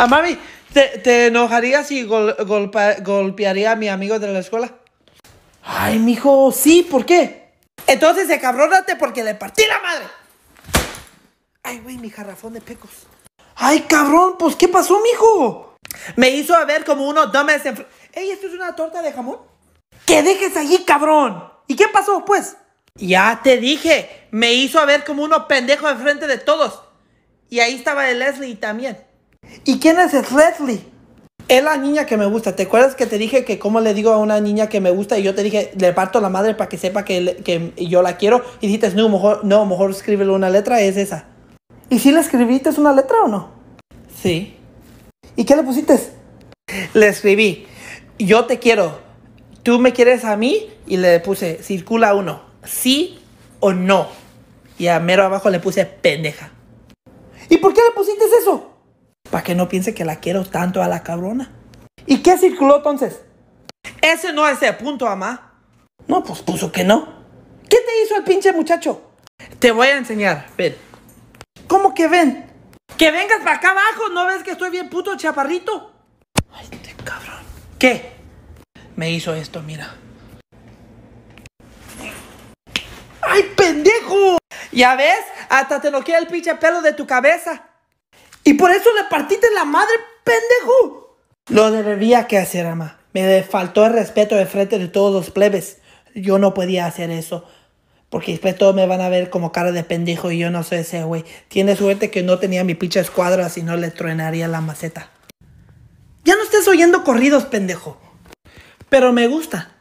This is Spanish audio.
Ah, mami, ¿te, enojaría enojarías si golpearía a mi amigo de la escuela? Ay, mijo, sí, ¿por qué? Entonces cabrónate porque le partí la madre. Ay, güey, mi jarrafón de pecos. Ay, cabrón, pues, ¿qué pasó, mijo? Me hizo a ver como uno dame en... Ey, ¿esto es una torta de jamón? ¡Que dejes allí, cabrón! ¿Y qué pasó, pues? Ya te dije, me hizo a ver como uno pendejo enfrente de todos. Y ahí estaba el Leslie también. ¿Y quién es Leslie? Es la niña que me gusta. ¿Te acuerdas que te dije que cómo le digo a una niña que me gusta y yo te dije, le parto la madre para que sepa que, yo la quiero? Y dijiste, no, mejor, no, mejor escríbele una letra, es esa. ¿Y si le escribiste una letra o no? Sí. ¿Y qué le pusiste? Le escribí, yo te quiero, tú me quieres a mí y le puse, circula uno, sí o no. Y a mero abajo le puse pendeja. ¿Y por qué le pusiste eso? Para que no piense que la quiero tanto a la cabrona. ¿Y qué circuló entonces? Ese no es el punto, mamá. No, pues puso que no. ¿Qué te hizo el pinche muchacho? Te voy a enseñar, ven. ¿Cómo que ven? Que vengas para acá abajo, ¿no ves que estoy bien puto chaparrito? Ay, este cabrón. ¿Qué? Me hizo esto, mira. ¡Ay, pendejo! ¿Ya ves? Hasta te lo el pinche pelo de tu cabeza. Y por eso le partiste la madre, pendejo. Lo debería que hacer, ama. Me faltó el respeto de frente de todos los plebes. Yo no podía hacer eso. Porque después todos me van a ver como cara de pendejo y yo no soy ese güey. Tiene suerte que no tenía mi pinche escuadra, si no le truenaría la maceta. Ya no estés oyendo corridos, pendejo. Pero me gusta.